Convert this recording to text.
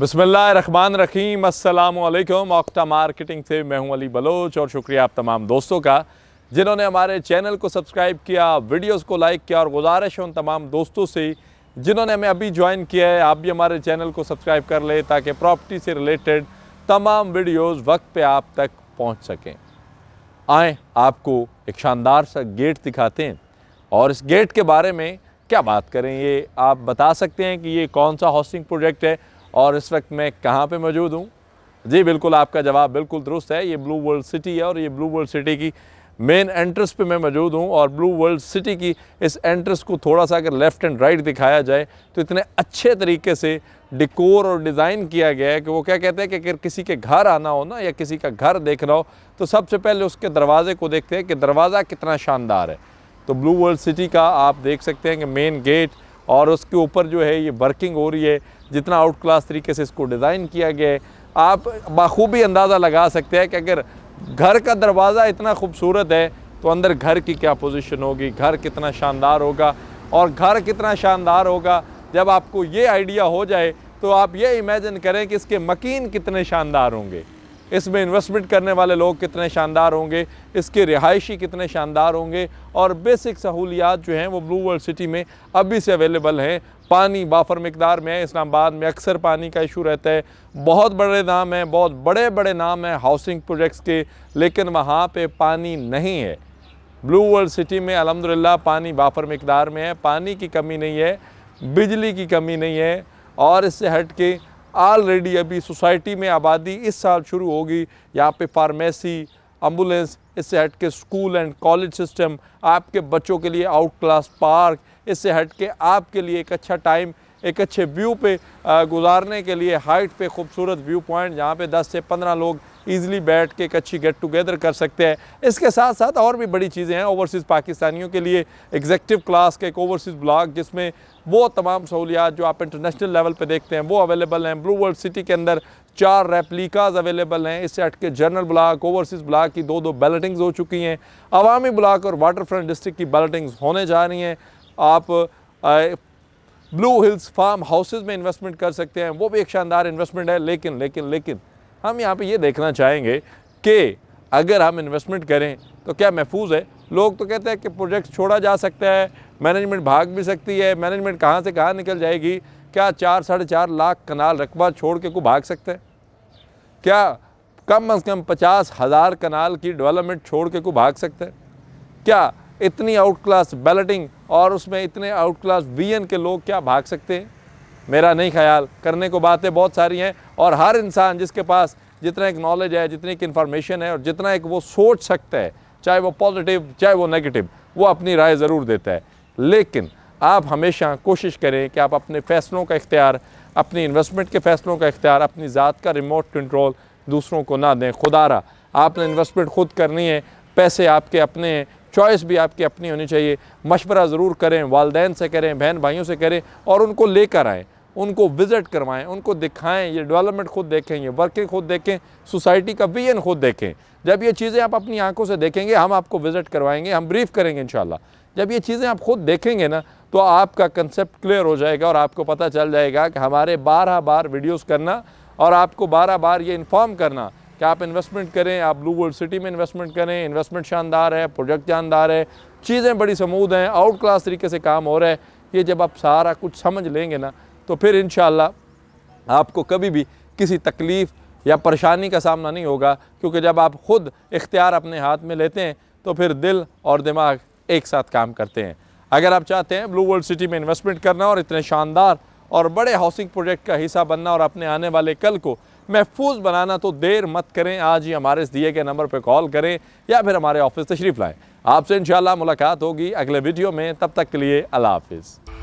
बसमान रखीम अल्लाम octa marketing से मैं हूं अली बलोच और शुक्रिया आप तमाम दोस्तों का जिन्होंने हमारे चैनल को सब्सक्राइब किया वीडियोस को लाइक किया और गुजारिश है उन तमाम दोस्तों से जिन्होंने हमें अभी ज्वाइन किया है आप भी हमारे चैनल को सब्सक्राइब कर लें ताकि प्रॉपर्टी से रिलेटेड तमाम वीडियोज़ वक्त पर आप तक पहुँच सकें आए आपको एक शानदार सा गेट दिखाते हैं और इस गेट के बारे में क्या बात करें ये आप बता सकते हैं कि ये कौन सा हाउसिंग प्रोजेक्ट है और इस वक्त मैं कहाँ पे मौजूद हूँ जी बिल्कुल आपका जवाब बिल्कुल दुरुस्त है ये ब्लू वर्ल्ड सिटी है और ये ब्लू वर्ल्ड सिटी की मेन एंट्रेंस पे मैं मौजूद हूँ और ब्लू वर्ल्ड सिटी की इस एंट्रेंस को थोड़ा सा अगर लेफ़्ट एंड राइट दिखाया जाए तो इतने अच्छे तरीके से डिकोर और डिज़ाइन किया गया है कि वो क्या कहते हैं कि अगर किसी के घर आना हो ना या किसी का घर देखना हो तो सबसे पहले उसके दरवाज़े को देखते हैं कि दरवाज़ा कितना शानदार है तो ब्लू वर्ल्ड सिटी का आप देख सकते हैं कि मेन गेट और उसके ऊपर जो है ये वर्किंग हो रही है जितना आउट क्लास तरीके से इसको डिज़ाइन किया गया है आप बाखूबी अंदाज़ा लगा सकते हैं कि अगर घर का दरवाज़ा इतना खूबसूरत है तो अंदर घर की क्या पोजीशन होगी घर कितना शानदार होगा और घर कितना शानदार होगा जब आपको ये आइडिया हो जाए तो आप ये इमेजिन करें कि इसके मकीन कितने शानदार होंगे इसमें इन्वेस्टमेंट करने वाले लोग कितने शानदार होंगे इसके रिहायशी कितने शानदार होंगे और बेसिक सहूलियात जो हैं वो ब्लू वर्ल्ड सिटी में अभी से अवेलेबल हैं पानी बाफर मकदार में इस्लामाबाद में अक्सर पानी का इशू रहता है बहुत बड़े नाम हैं बहुत बड़े बड़े नाम हैं हाउसिंग प्रोजेक्ट्स के लेकिन वहाँ पे पानी नहीं है ब्लू वर्ल्ड सिटी में अलहमदिल्ला पानी बाफर मकदार में है पानी की कमी नहीं है बिजली की कमी नहीं है और इससे हट के ऑलरेडी अभी सोसाइटी में आबादी इस साल शुरू होगी यहाँ पे फार्मेसी एम्बुलेंस इससे हट के स्कूल एंड कॉलेज सिस्टम आपके बच्चों के लिए आउट क्लास पार्क इससे हट के आपके लिए एक अच्छा टाइम एक अच्छे व्यू पे गुजारने के लिए हाइट पे खूबसूरत व्यू पॉइंट जहाँ पे 10 से 15 लोग ईज़िली बैठ के एक अच्छी गेट टुगेदर कर सकते हैं इसके साथ साथ और भी बड़ी चीज़ें हैं ओवरसीज़ पाकिस्तानियों के लिए एग्जेक्टिव क्लास का एक ओवरसीज़ ब्लॉक जिसमें वो तमाम सहूलियात जो आप इंटरनेशनल लेवल पे देखते हैं वो अवेलेबल हैं ब्लू वर्ल्ड सिटी के अंदर चार रेप्लिकाज अवेलेबल हैं इससे हट के जनरल ब्लाक ओवरसीज़ ब्लाक की दो दो बैलटिंग्स हो चुकी हैं अवामी ब्लाक और वाटर फ्रंट डिस्ट्रिक्ट की बैलटिंग्स होने जा रही हैं आप ब्लू हिल्स फार्म हाउसेज में इन्वेस्टमेंट कर सकते हैं वो भी एक शानदार इन्वेस्टमेंट है लेकिन लेकिन लेकिन हम यहाँ पे ये देखना चाहेंगे कि अगर हम इन्वेस्टमेंट करें तो क्या महफूज है लोग तो कहते हैं कि प्रोजेक्ट छोड़ा जा सकता है मैनेजमेंट भाग भी सकती है मैनेजमेंट कहाँ से कहाँ निकल जाएगी क्या चार साढ़े चार लाख कनाल रकबा छोड़ के को भाग सकते हैं क्या कम अज़ कम पचास हज़ार कनाल की डेवलपमेंट छोड़ के को भाग सकते हैं क्या इतनी आउट क्लास बैलटिंग और उसमें इतने आउट क्लास वी के लोग क्या भाग सकते हैं मेरा नहीं ख्याल करने को बातें बहुत सारी हैं और हर इंसान जिसके पास जितना एक नॉलेज है जितनी एक इन्फॉर्मेशन है और जितना एक वो सोच सकता है चाहे वो पॉजिटिव चाहे वो नेगेटिव वो अपनी राय ज़रूर देता है लेकिन आप हमेशा कोशिश करें कि आप अपने फ़ैसलों का इख्तियार अपनी इन्वेस्टमेंट के फ़ैसलों का इख्तियार अपनी ज़ात का रिमोट कंट्रोल दूसरों को ना दें खुदारा आपने इन्वेस्टमेंट खुद करनी है पैसे आपके अपने हैं चॉइस भी आपकी अपनी होनी चाहिए मशवरा ज़रूर करें वालदेन से करें बहन भाइयों से करें और उनको लेकर आएँ उनको विज़िट करवाएं उनको दिखाएं ये डेवलपमेंट खुद देखें ये वर्किंग खुद देखें सोसाइटी का विजन खुद देखें जब ये चीज़ें आप अपनी आंखों से देखेंगे हम आपको विज़िट करवाएंगे हम ब्रीफ करेंगे इन जब ये चीज़ें आप खुद देखेंगे ना तो आपका कंसेप्ट क्लियर हो जाएगा और आपको पता चल जाएगा कि हमारे बारह बार वीडियोज़ करना और आपको बारह बार ये इन्फॉर्म करना कि आप इन्वेस्टमेंट करें आप ब्लू वर्ल्ड सिटी में इन्वेस्टमेंट करें इन्वेस्टमेंट शानदार है प्रोजेक्ट शानदार है चीज़ें बड़ी समूद हैं आउट क्लास तरीके से काम हो रहा है ये जब आप सारा कुछ समझ लेंगे ना तो फिर इन आपको कभी भी किसी तकलीफ़ या परेशानी का सामना नहीं होगा क्योंकि जब आप ख़ुद इख्तियार अपने हाथ में लेते हैं तो फिर दिल और दिमाग एक साथ काम करते हैं अगर आप चाहते हैं ब्लू वर्ल्ड सिटी में इन्वेस्टमेंट करना और इतने शानदार और बड़े हाउसिंग प्रोजेक्ट का हिस्सा बनना और अपने आने वाले कल को महफूज बनाना तो देर मत करें आज ही हमारे इस दिए गए नंबर पर कॉल करें या फिर हमारे ऑफिस तशरीफ़ लाएँ आपसे इन मुलाकात होगी अगले वीडियो में तब तक के लिए अल्लाह हाफिज़